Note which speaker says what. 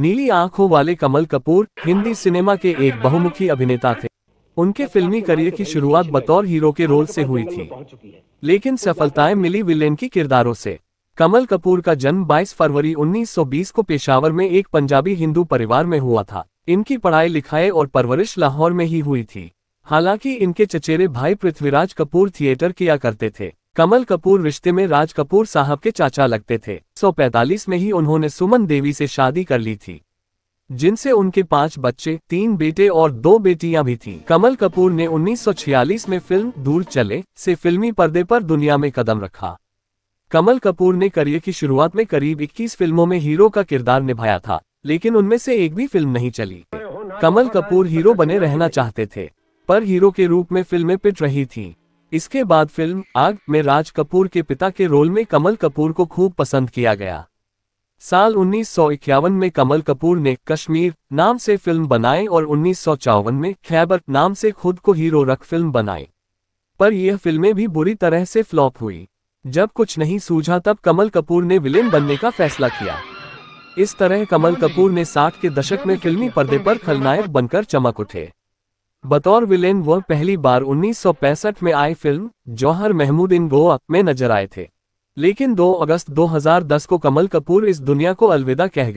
Speaker 1: नीली आंखों वाले कमल कपूर हिंदी सिनेमा के एक बहुमुखी अभिनेता थे उनके फिल्मी करियर की शुरुआत बतौर हीरो के रोल से हुई थी लेकिन सफलताएं मिली विलेन की किरदारों से कमल कपूर का जन्म 22 फरवरी 1920 को पेशावर में एक पंजाबी हिंदू परिवार में हुआ था इनकी पढ़ाई लिखाई और परवरिश लाहौर में ही हुई थी हालांकि इनके चचेरे भाई पृथ्वीराज कपूर थिएटर किया करते थे कमल कपूर रिश्ते में राज कपूर साहब के चाचा लगते थे सौ में ही उन्होंने सुमन देवी से शादी कर ली थी जिनसे उनके पांच बच्चे तीन बेटे और दो बेटियां भी थीं। कमल कपूर ने 1946 में फिल्म दूर चले से फिल्मी पर्दे पर दुनिया में कदम रखा कमल कपूर ने करियर की शुरुआत में करीब 21 फिल्मों में हीरो का किरदार निभाया था लेकिन उनमें से एक भी फिल्म नहीं चली कमल कपूर हीरो बने रहना चाहते थे पर हीरो के रूप में फिल्में पिट रही थीं। इसके बाद फिल्म आग में राज कपूर के पिता के रोल में कमल कपूर को खूब पसंद किया गया साल उन्नीस में कमल कपूर ने कश्मीर नाम से फिल्म बनाई और उन्नीस में खैबर नाम से खुद को हीरो रख फिल्म बनाई पर यह फिल्में भी बुरी तरह से फ्लॉप हुई जब कुछ नहीं सूझा तब कमल कपूर ने विलेन बनने का फैसला किया इस तरह कमल कपूर ने साठ के दशक में फिल्मी पर्दे पर खलनायक बनकर चमक उठे बतौर विलेन वह पहली बार 1965 में आई फिल्म जौहर महमूद इन गोवा में नजर आए थे लेकिन 2 अगस्त 2010 को कमल कपूर इस दुनिया को अलविदा कह गए